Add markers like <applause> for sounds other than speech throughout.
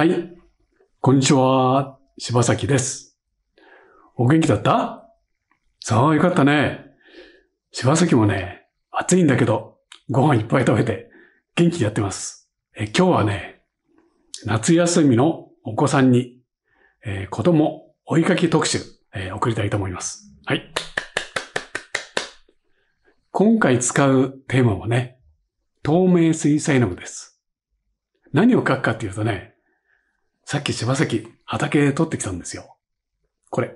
はい。こんにちは。柴崎です。お元気だったさあ、よかったね。柴崎もね、暑いんだけど、ご飯いっぱい食べて、元気でやってます。え今日はね、夏休みのお子さんに、えー、子供追いかけ特集、えー、送りたいと思います。はい。今回使うテーマはね、透明水彩の具です。何を書くかっていうとね、さっき柴崎、畑取ってきたんですよ。これ。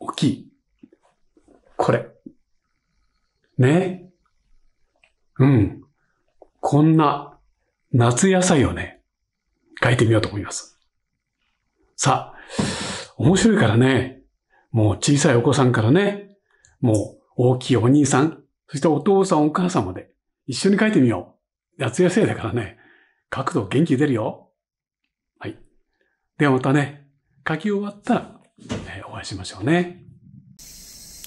大きい。これ。ね。うん。こんな夏野菜をね、書いてみようと思います。さあ、面白いからね、もう小さいお子さんからね、もう大きいお兄さん、そしてお父さんお母さんまで一緒に書いてみよう。夏野菜だからね、角度元気出るよ。はい。ではまたね、書き終わったら、えー、お会いしましょうね。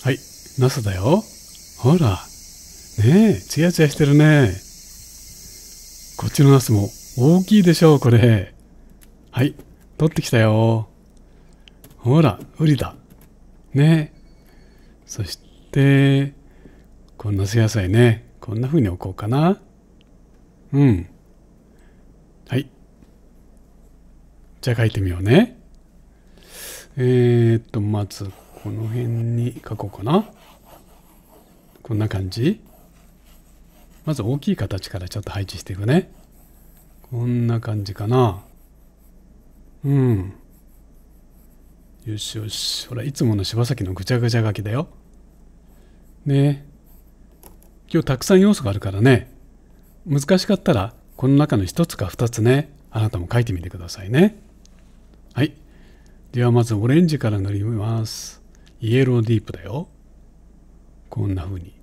はい。NASA だよ。ほら。ねえ、ツヤツヤしてるね。こっちのナスも大きいでしょう、これ。はい。取ってきたよ。ほら、ウリだ。ねそして、こんな野菜ね、こんな風に置こうかな。うん。はいじゃあ書いてみようねえー、っとまずこの辺に書こうかなこんな感じまず大きい形からちょっと配置していくねこんな感じかなうんよしよしほらいつもの柴崎のぐちゃぐちゃ書きだよね今日たくさん要素があるからね難しかったらこの中の一つか二つねあなたも書いてみてくださいねはいではまずオレンジから塗りますイエローディープだよこんな風に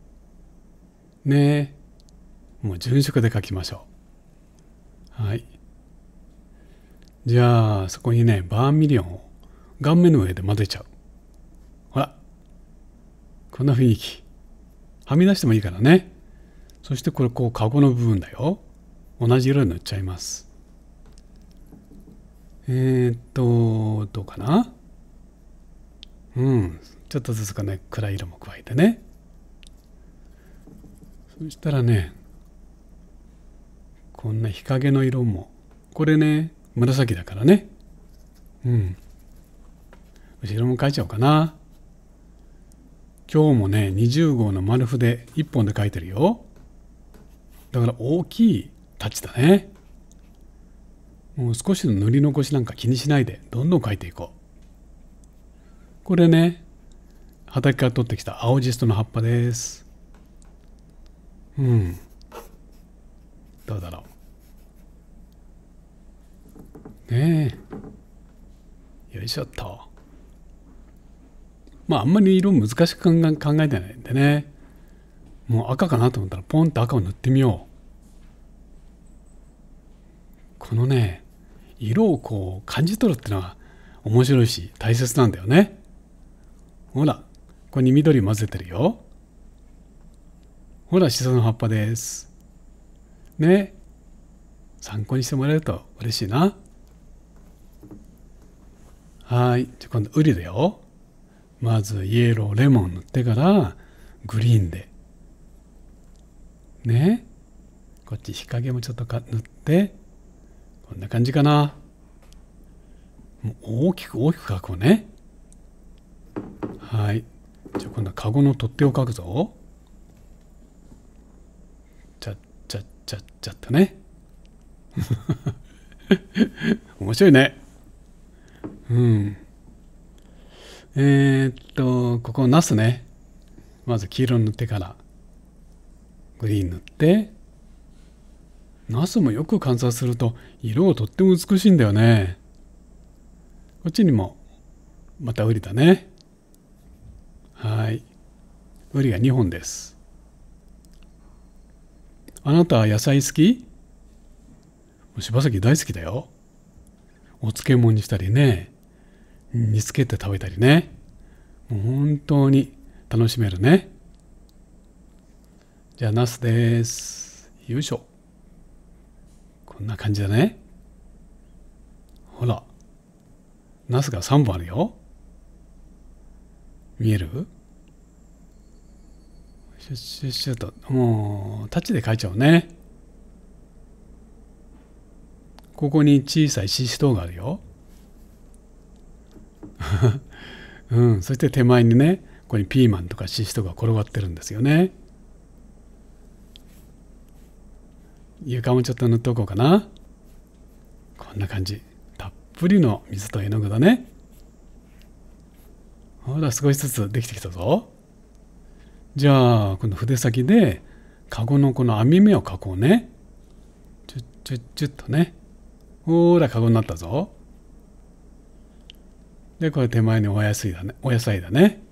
ねえもう純色で書きましょうはいじゃあそこにねバーミリオンを顔面の上で混ぜちゃうほらこんな雰囲気はみ出してもいいからねそしてこれこうカゴの部分だよ同じ色塗っちゃいます。えー、っと、どうかなうん、ちょっとずつかね、暗い色も加えてね。そしたらね、こんな日陰の色も、これね、紫だからね。うん。後ろも描いちゃおうかな。今日もね、20号の丸筆1本で描いてるよ。だから大きいタッチだね。もう少しの塗り残しなんか気にしないで、どんどん描いていこう。これね、畑から取ってきた青ジストの葉っぱです。うん。どうだろう。ねえ。よいしょっと。まあ、あんまり色難しく考えてないんでね。もう赤かなと思ったらポンと赤を塗ってみよう。このね色をこう感じ取るっていうのは面白いし大切なんだよねほらここに緑混ぜてるよほらシソの葉っぱですね参考にしてもらえると嬉しいなはいじゃ今度ウリだよまずイエローレモン塗ってからグリーンでねこっち日陰もちょっとか塗ってこんな感じかな。もう大きく大きく書こうね。はい。じゃあ今度はカゴの取っ手を書くぞ。ちゃっちゃっちゃっちゃっとね。<laughs> 面白いね。うん。えー、っと、ここナスね。まず黄色塗ってから、グリーン塗って、ナスもよく観察すると色がとっても美しいんだよね。こっちにもまたウリだね。はい。ウリが2本です。あなたは野菜好き柴崎大好きだよ。お漬物にしたりね。煮つけて食べたりね。もう本当に楽しめるね。じゃあ、ナスです。よいしょ。こんな感じだね。ほら。ナスが3本あるよ。見えるシュッシュッシュッと。もう、タッチで描いちゃうね。ここに小さいしとうがあるよ。<laughs> うん、そして手前にね、ここにピーマンとかシシトが転がってるんですよね。床もちょっと塗っておこうかな。こんな感じ。たっぷりの水と絵の具だね。ほら、少しずつできてきたぞ。じゃあ、この筆先で、カゴのこの網目を描こうね。チュッチュッチュッとね。ほら、カゴになったぞ。で、これ手前にお野菜だね。お野菜だね。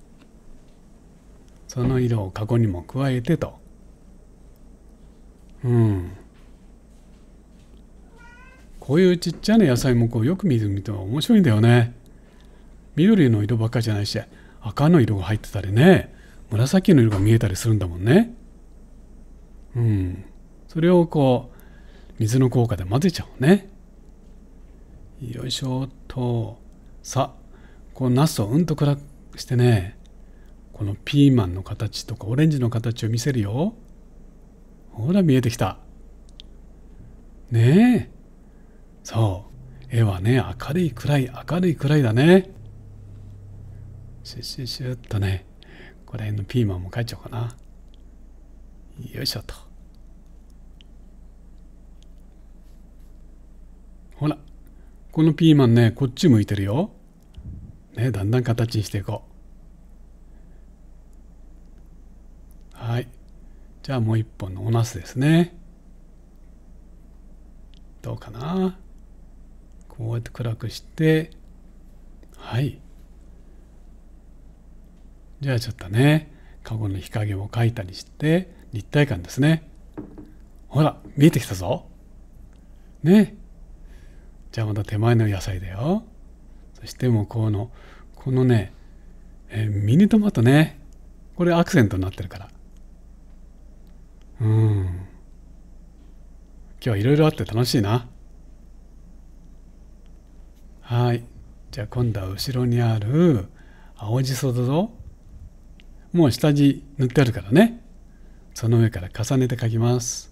その色をカゴにも加えてと。うん。こういうちっちゃな野菜もこうよく見てみると面白いんだよね緑の色ばっかりじゃないし赤の色が入ってたりね紫の色が見えたりするんだもんねうんそれをこう水の効果で混ぜちゃうねよいしょっとさこのナスをうんと暗くしてねこのピーマンの形とかオレンジの形を見せるよほら見えてきたねえそう絵はね明るいくらい明るいくらいだねシュッシュッシュッとねこれのピーマンも描いちゃおうかなよいしょとほらこのピーマンねこっち向いてるよねだんだん形にしていこうはいじゃあもう一本のおなすですねどうかなこうやって暗くしてはいじゃあちょっとねカゴの日陰も描いたりして立体感ですねほら見えてきたぞねじゃあまた手前の野菜だよそして向こうのこのね、えー、ミニトマトねこれアクセントになってるからうん今日はいろいろあって楽しいなはいじゃあ今度は後ろにある青じそぞ。もう下地塗ってあるからねその上から重ねて描きます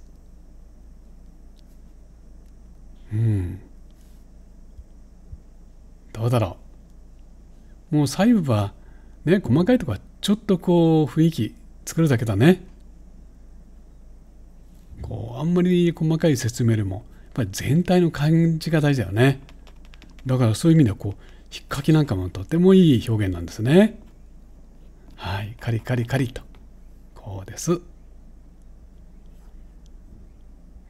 うんどうだろうもう細部はね細かいとこはちょっとこう雰囲気作るだけだねこうあんまり細かい説明よりもやっぱり全体の感じが大事だよねだからそういう意味ではこう引っかきなんかもとてもいい表現なんですね。はい、カリカリカリとこうです。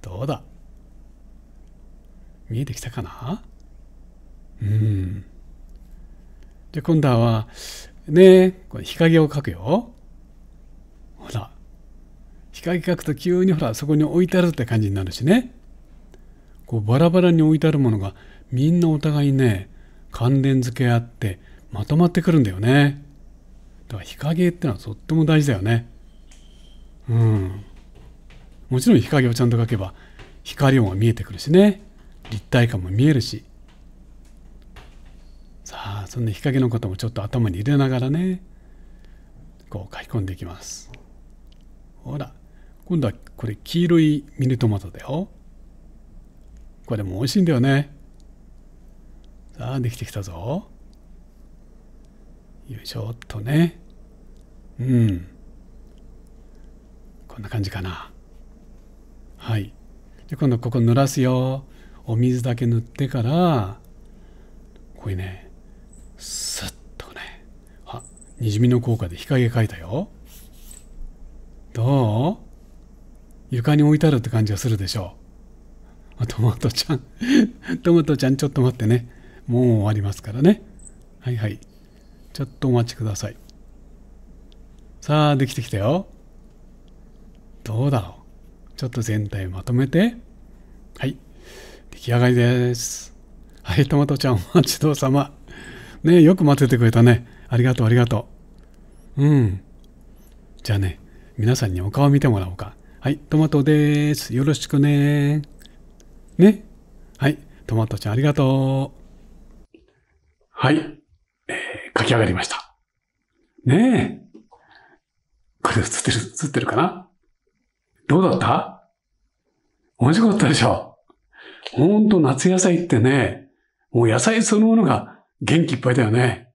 どうだ見えてきたかなうん。で今度はねこれ日陰を描くよ。ほら日陰描くと急にほらそこに置いてあるって感じになるしね。こうバラバラに置いてあるものがみんなお互いね関連付けあってまとまってくるんだよねだから日陰ってのはとっても大事だよねうんもちろん日陰をちゃんと描けば光音は見えてくるしね立体感も見えるしさあそんな日陰のこともちょっと頭に入れながらねこう書き込んでいきますほら今度はこれ黄色いミニトマトだよこれも美味しいんだよねああできてきたぞよいしょっとねうんこんな感じかなはいで今度ここ濡らすよお水だけ塗ってからこれねスッとねあにじみの効果で日陰描いたよどう床に置いてあるって感じがするでしょうトマトちゃん <laughs> トマトちゃんちょっと待ってねもうありますからねはいはいちょっとお待ちくださいさあできてきたよどうだろうちょっと全体まとめてはい出来上がりですはいトマトちゃんお待ちどうさまねよく待っててくれたねありがとうありがとううんじゃあね皆さんにお顔見てもらおうかはいトマトですよろしくねねはいトマトちゃんありがとうはい。えー、書き上がりました。ねえ。これ映ってる、映ってるかなどうだった面白かったでしょほんと夏野菜ってね、もう野菜そのものが元気いっぱいだよね。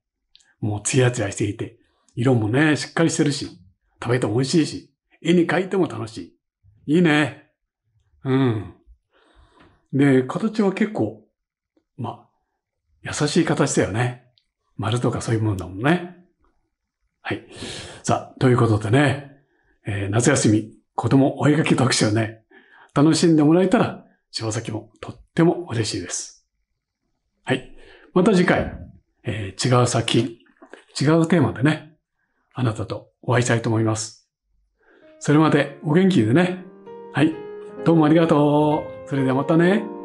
もうツヤツヤしていて、色もね、しっかりしてるし、食べても美味しいし、絵に描いても楽しい。いいね。うん。で、形は結構、まあ、優しい形だよね。丸とかそういうもんだもんね。はい。さあ、ということでね、えー、夏休み、子供お絵描き特集ね、楽しんでもらえたら、柴崎もとっても嬉しいです。はい。また次回、えー、違う作品、違うテーマでね、あなたとお会いしたいと思います。それまでお元気でね。はい。どうもありがとう。それではまたね。